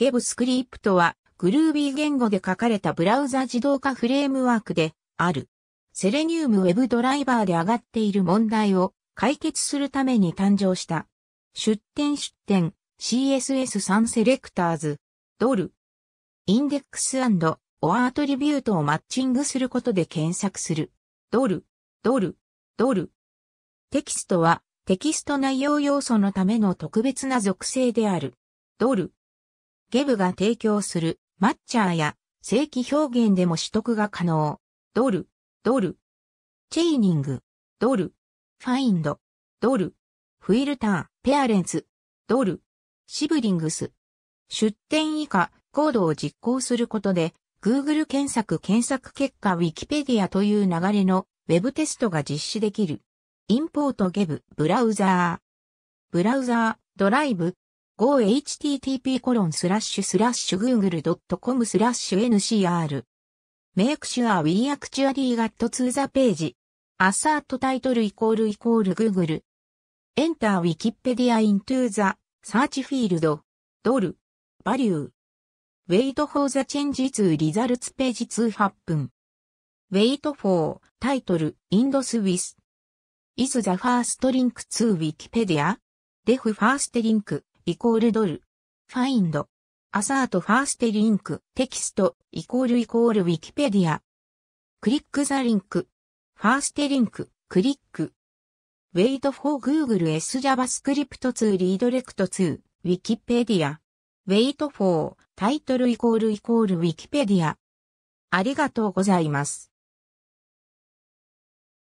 ゲブスクリプトは、グルービー言語で書かれたブラウザ自動化フレームワークで、ある。セレニウムウェブドライバーで上がっている問題を解決するために誕生した。出展出展 CSS3 セレクターズドルインデックスオアアトリビュートをマッチングすることで検索する。ドル、ドル、ドル。テキストはテキスト内容要素のための特別な属性である。ドル、ゲブが提供するマッチャーや正規表現でも取得が可能。ドル、ドル。チェイニング、ドル。ファインド、ドル。フィルター、ペアレンツ、ドル。シブリングス。出店以下、コードを実行することで、Google 検索検索結果 Wikipedia という流れの Web テストが実施できる。インポートゲブ、ブラウザー。ブラウザー、ドライブ、go.http://google.com スラッシュ ncr Make sure we actually got to the page. Assert title equal equal Google。Enter Wikipedia into the search field. d o ドル value. Wait for the c h a n g e to results page to happen. Wait for title i n the s w i s s Is the first link to Wikipedia? Def first link. イコールドル。ファインド。アサートファーステリンク。テキスト、イコールイコールウィキペディア。クリックザリンク。ファーステリンク。クリック。ウェイトフォー Google S JavaScript 2リードレクト c t 2 Wikipedia Wait タイトルイコールイコールウィキペディア。ありがとうございます。